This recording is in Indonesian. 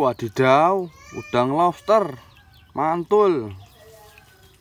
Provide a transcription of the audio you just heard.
wadidaw udang lobster mantul